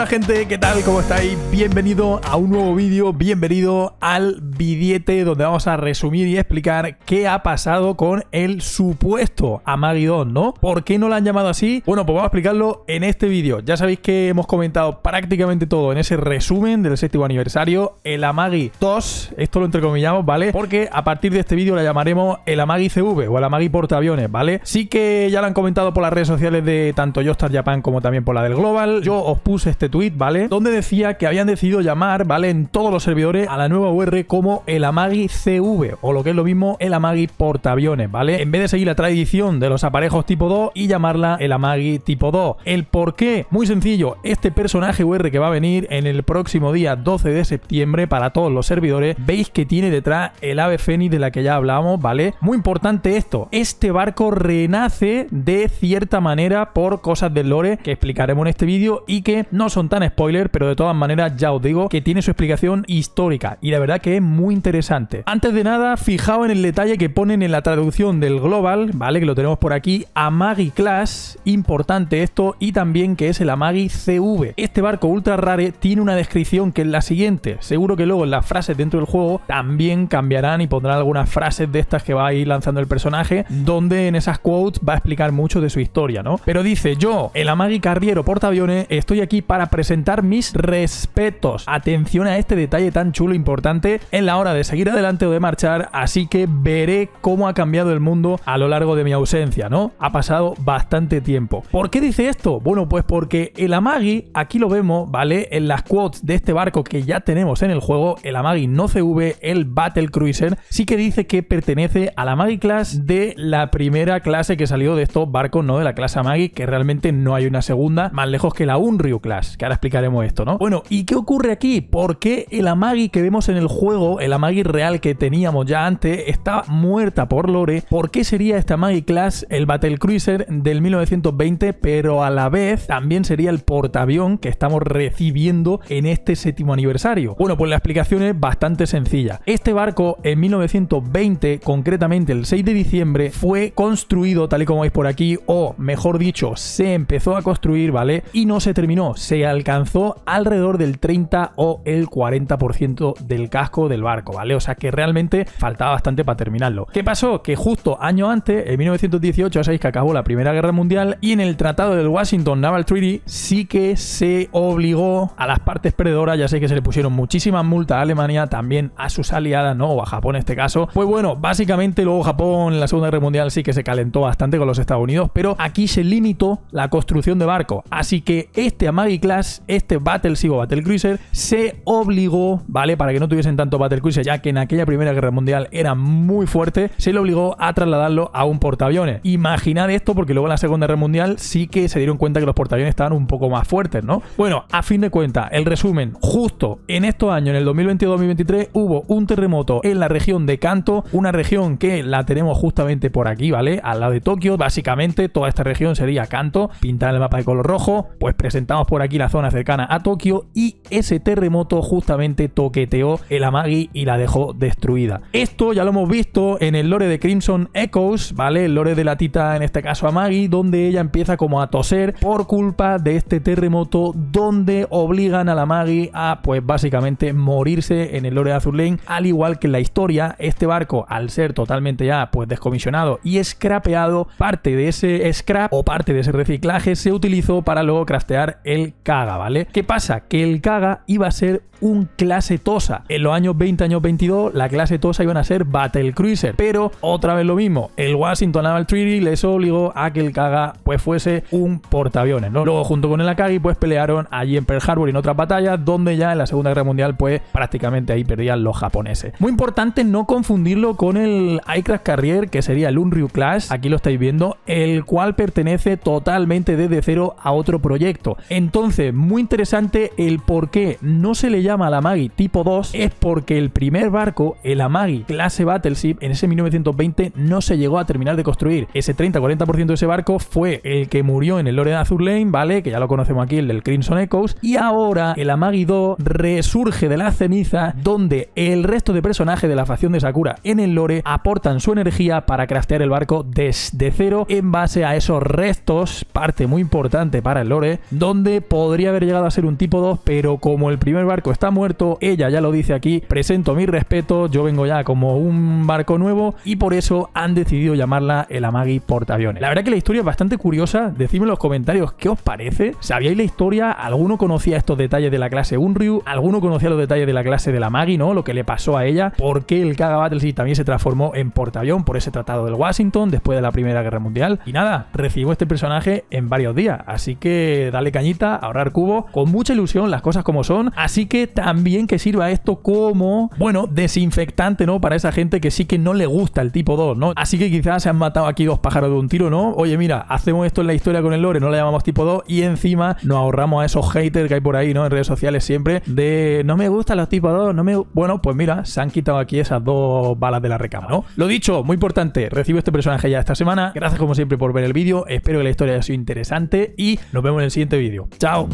Hola gente, ¿qué tal? ¿Cómo estáis? Bienvenido a un nuevo vídeo, bienvenido al billete donde vamos a resumir y explicar qué ha pasado con el supuesto Amagi 2, ¿no? ¿Por qué no lo han llamado así? Bueno, pues vamos a explicarlo en este vídeo. Ya sabéis que hemos comentado prácticamente todo en ese resumen del séptimo aniversario, el Amagi 2, esto lo entrecomillamos, ¿vale? Porque a partir de este vídeo la llamaremos el Amagi CV o el Amagi portaaviones, ¿vale? Sí que ya lo han comentado por las redes sociales de tanto Yostar Japan como también por la del Global. Yo os puse este tweet, ¿vale? Donde decía que habían decidido llamar, ¿vale? En todos los servidores a la nueva UR como el Amagi CV, o lo que es lo mismo, el Amagi portaaviones, ¿vale? En vez de seguir la tradición de los aparejos tipo 2 y llamarla el Amagi tipo 2. ¿El por qué? Muy sencillo, este personaje UR que va a venir en el próximo día 12 de septiembre para todos los servidores, veis que tiene detrás el ave fénix de la que ya hablábamos, ¿vale? Muy importante esto, este barco renace de cierta manera por cosas del lore que explicaremos en este vídeo y que no son tan spoiler, pero de todas maneras ya os digo que tiene su explicación histórica y la verdad que es muy interesante. Antes de nada, fijaos en el detalle que ponen en la traducción del global, ¿vale? Que lo tenemos por aquí, Amagi Class, importante esto, y también que es el Amagi CV. Este barco ultra rare tiene una descripción que es la siguiente. Seguro que luego en las frases dentro del juego también cambiarán y pondrán algunas frases de estas que va a ir lanzando el personaje, donde en esas quotes va a explicar mucho de su historia, ¿no? Pero dice, yo, el Amagi Carriero portaaviones, estoy aquí para presentar mis respetos. Atención a este detalle tan chulo e importante en la hora de seguir adelante o de marchar, así que veré cómo ha cambiado el mundo a lo largo de mi ausencia, ¿no? Ha pasado bastante tiempo. ¿Por qué dice esto? Bueno, pues porque el Amagi, aquí lo vemos, ¿vale? En las quotes de este barco que ya tenemos en el juego, el Amagi no CV, el Battle Cruiser, sí que dice que pertenece a la Amagi Class de la primera clase que salió de estos barcos, no de la clase Amagi, que realmente no hay una segunda, más lejos que la Unryu Class, que ahora explicaremos esto, ¿no? Bueno, ¿y qué ocurre aquí? ¿Por qué el Amagi que vemos en el juego, el Amagi real que teníamos ya antes, está muerta por Lore? ¿Por qué sería esta Amagi Class el Battle Cruiser del 1920, pero a la vez también sería el portaavión que estamos recibiendo en este séptimo aniversario? Bueno, pues la explicación es bastante sencilla. Este barco en 1920, concretamente el 6 de diciembre, fue construido tal y como veis por aquí, o mejor dicho, se empezó a construir, ¿vale? Y no se terminó, se alcanzó alrededor del 30 o el 40% del casco del barco, ¿vale? O sea que realmente faltaba bastante para terminarlo. ¿Qué pasó? Que justo año antes, en 1918, ya sabéis que acabó la Primera Guerra Mundial y en el Tratado del Washington Naval Treaty sí que se obligó a las partes perdedoras, ya sé que se le pusieron muchísimas multas a Alemania, también a sus aliadas, ¿no? O a Japón en este caso. Pues bueno, básicamente luego Japón en la Segunda Guerra Mundial sí que se calentó bastante con los Estados Unidos, pero aquí se limitó la construcción de barco. Así que este Amagi este Battle o Battle Cruiser se obligó, ¿vale? Para que no tuviesen tanto Battle Cruiser, ya que en aquella Primera Guerra Mundial era muy fuerte, se le obligó a trasladarlo a un portaaviones. Imaginad esto porque luego en la Segunda Guerra Mundial sí que se dieron cuenta que los portaaviones estaban un poco más fuertes, ¿no? Bueno, a fin de cuentas, el resumen, justo en estos años, en el 2022-2023, hubo un terremoto en la región de Kanto, una región que la tenemos justamente por aquí, ¿vale? Al lado de Tokio, básicamente toda esta región sería Kanto, pintada el mapa de color rojo, pues presentamos por aquí la zona cercana a Tokio y ese terremoto justamente toqueteó el Amagi y la dejó destruida. Esto ya lo hemos visto en el lore de Crimson Echoes, ¿vale? El lore de la tita, en este caso Amagi, donde ella empieza como a toser por culpa de este terremoto donde obligan a la Amagi a pues básicamente morirse en el lore de Azur Lane, al igual que en la historia, este barco al ser totalmente ya pues descomisionado y scrapeado, parte de ese scrap o parte de ese reciclaje se utilizó para luego craftear el caga, ¿vale? ¿Qué pasa? Que el caga iba a ser un clase Tosa. En los años 20, años 22, la clase Tosa iban a ser Battle Cruiser. Pero otra vez lo mismo, el Washington Naval Treaty les obligó a que el Kaga pues fuese un portaaviones. ¿no? Luego junto con el Akagi pues pelearon allí en Pearl Harbor y en otras batallas donde ya en la Segunda Guerra Mundial pues prácticamente ahí perdían los japoneses. Muy importante no confundirlo con el iCraft Carrier que sería el Unryu Class, aquí lo estáis viendo, el cual pertenece totalmente desde cero a otro proyecto. Entonces, muy interesante el por qué no se le llama llama al Amagi tipo 2 es porque el primer barco, el Amagi clase Battleship, en ese 1920 no se llegó a terminar de construir. Ese 30-40% de ese barco fue el que murió en el Lore de Azur Lane, ¿vale? Que ya lo conocemos aquí, el del Crimson Echoes. Y ahora el Amagi 2 resurge de la ceniza, donde el resto de personajes de la facción de Sakura en el Lore aportan su energía para craftear el barco desde cero en base a esos restos, parte muy importante para el Lore, donde podría haber llegado a ser un tipo 2, pero como el primer barco está muerto, ella ya lo dice aquí, presento mi respeto, yo vengo ya como un barco nuevo y por eso han decidido llamarla el Amagi portaaviones. La verdad que la historia es bastante curiosa, decidme en los comentarios qué os parece, sabíais la historia, alguno conocía estos detalles de la clase Unryu, alguno conocía los detalles de la clase de la Amagi ¿no? Lo que le pasó a ella, por qué el Kaga Battleship también se transformó en portaavión por ese tratado del Washington después de la Primera Guerra Mundial. Y nada, recibo este personaje en varios días, así que dale cañita, ahorrar cubo, con mucha ilusión las cosas como son, así que también que sirva esto como, bueno, desinfectante, ¿no? Para esa gente que sí que no le gusta el tipo 2, ¿no? Así que quizás se han matado aquí dos pájaros de un tiro, ¿no? Oye, mira, hacemos esto en la historia con el lore, no le llamamos tipo 2 y encima nos ahorramos a esos haters que hay por ahí, ¿no? En redes sociales siempre de no me gustan los tipos 2, no me... Bueno, pues mira, se han quitado aquí esas dos balas de la recama, ¿no? Lo dicho, muy importante, recibo este personaje ya esta semana. Gracias como siempre por ver el vídeo, espero que la historia haya sido interesante y nos vemos en el siguiente vídeo. ¡Chao!